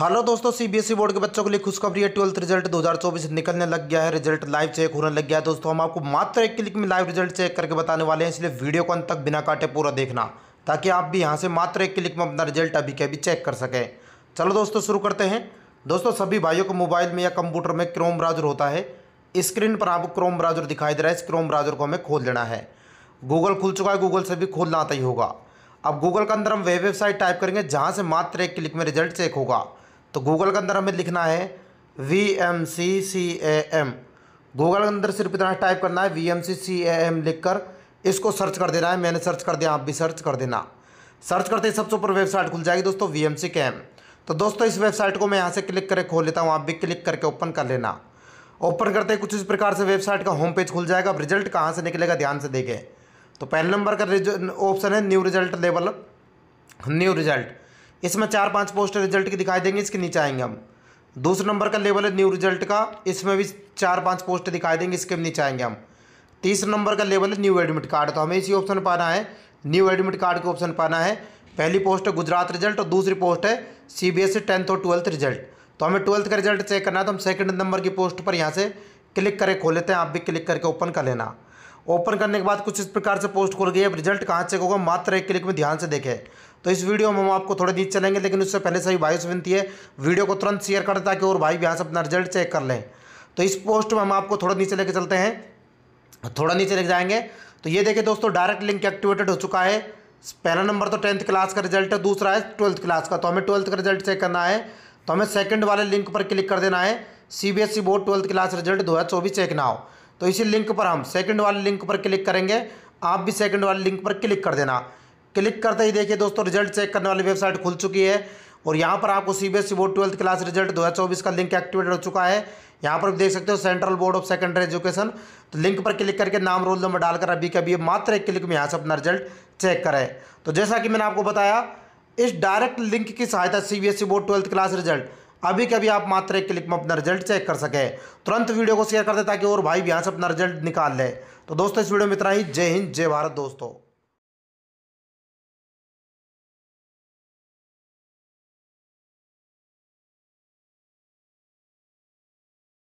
hello हाँ दोस्तों CBSE board e के बच्चों के लिए खुशखबरी है ट्वेल्थ रिजल्ट 2024 निकलने लग गया है रिजल्ट लाइव चेक होने लग गया है दोस्तों हम आपको मात्र एक क्लिक में लाइव रिजल्ट चेक करके बताने वाले हैं इसलिए वीडियो को अंत तक बिना काटे पूरा देखना ताकि आप भी यहाँ से मात्र एक क्लिक में अपना रिजल्ट अभी के अभी चेक कर सकें चलो दोस्तों शुरू करते हैं दोस्तों सभी भाइयों को मोबाइल में या कंप्यूटर में क्रोम ब्राउजर होता है स्क्रीन पर आपको क्रोम ब्राउजर दिखाई दे रहा है इस क्रोम ब्राउजर को हमें खोल लेना है गूगल खुल चुका है गूगल से भी खोलना आता ही होगा अब गूगल के अंदर हम वे वेबसाइट टाइप करेंगे जहाँ से मात्र एक क्लिक में रिजल्ट चेक होगा तो गूगल के अंदर हमें लिखना है V M C C A M Google के अंदर सिर्फ इतना टाइप करना है V M C C A M लिख कर इसको सर्च कर देना है मैंने सर्च कर दिया आप भी सर्च कर देना सर्च करते ही सबसे ऊपर वेबसाइट खुल जाएगी दोस्तों वी एम सी के एम तो दोस्तों इस वेबसाइट को मैं यहाँ से क्लिक करके खोल लेता हूँ आप भी क्लिक करके ओपन कर लेना ओपन करते ही कुछ इस प्रकार से वेबसाइट का होम पेज खुल जाएगा अब रिजल्ट कहाँ से निकलेगा ध्यान से देखें तो पहले नंबर का ऑप्शन है new result level new result इसमें चार पांच पोस्ट रिजल्ट के दिखाई देंगे इसके नीचे आएंगे हम दूसरे नंबर का लेवल है न्यू रिजल्ट का इसमें भी चार पाँच पोस्ट दिखाई देंगे इसके नीचे आएंगे हम तीसरे नंबर का लेवल है न्यू एडमिट कार्ड तो हमें इसी ऑप्शन पाना है न्यू एडमिट कार्ड के ऑप्शन पाना है पहली पोस्ट है गुजरात रिजल्ट और दूसरी पोस्ट है C B S E tenth और ट्वेल्थ रिजल्ट तो हमें ट्वेल्थ का रिजल्ट चेक करना है तो हम सेकंड नंबर की पोस्ट पर यहाँ से क्लिक करके खोल लेते हैं आप भी क्लिक करके ओपन कर लेना ओपन करने के बाद कुछ इस प्रकार से पोस्ट खोल गई अब रिजल्ट कहाँ चेक होगा मात्र एक क्लिक में ध्यान से देखें तो इस वीडियो में हम आपको थोड़े दिन चलेंगे लेकिन उससे पहले सभी भाई से विनती है वीडियो को तुरंत शेयर करें ताकि और भाई भी यहाँ से अपना रिजल्ट चेक कर लें तो इस पोस्ट में हम आपको थोड़ा नीचे लेके चलते हैं थोड़ा नीचे लेके जाएंगे तो ये देखिए दोस्तों डायरेक्ट लिंक एक्टिवेटेड हो चुका है पहला नंबर तो टेंथ क्लास का रिजल्ट है दूसरा है ट्वेल्थ क्लास का तो हमें ट्वेल्थ का रिजल्ट चेक करना है तो हमें सेकंड वाले लिंक पर क्लिक कर देना है CBSE board twelfth class result दो हज़ार चौबीस चेक ना हो तो इसी लिंक पर हम सेकंड वाले लिंक पर क्लिक करेंगे आप भी सेकंड वाले लिंक पर क्लिक कर देना क्लिक करते ही देखिए दोस्तों रिजल्ट चेक करने वाली वेबसाइट खुल चुकी है और यहाँ पर आपको C B board twelfth class result दो हज़ार चौबीस का लिंक एक्टिवेट हो चुका है यहाँ पर देख सकते हो Central Board of Secondary Education तो लिंक पर क्लिक करके नाम रोल नंबर डालकर अभी कभी मात्र एक क्लिक में यहाँ से अपना रिजल्ट चेक करें तो जैसा कि मैंने आपको बताया इस डायरेक्ट लिंक की सहायता C B S E board twelfth class result अभी कभी आप मात्र एक क्लिक में अपना रिजल्ट चेक कर सके तुरंत वीडियो को शेयर कर दे ताकि और भाई भी यहाँ से अपना रिजल्ट निकाल ले तो दोस्तों इस वीडियो में इतना ही जय हिंद जय भारत दोस्तों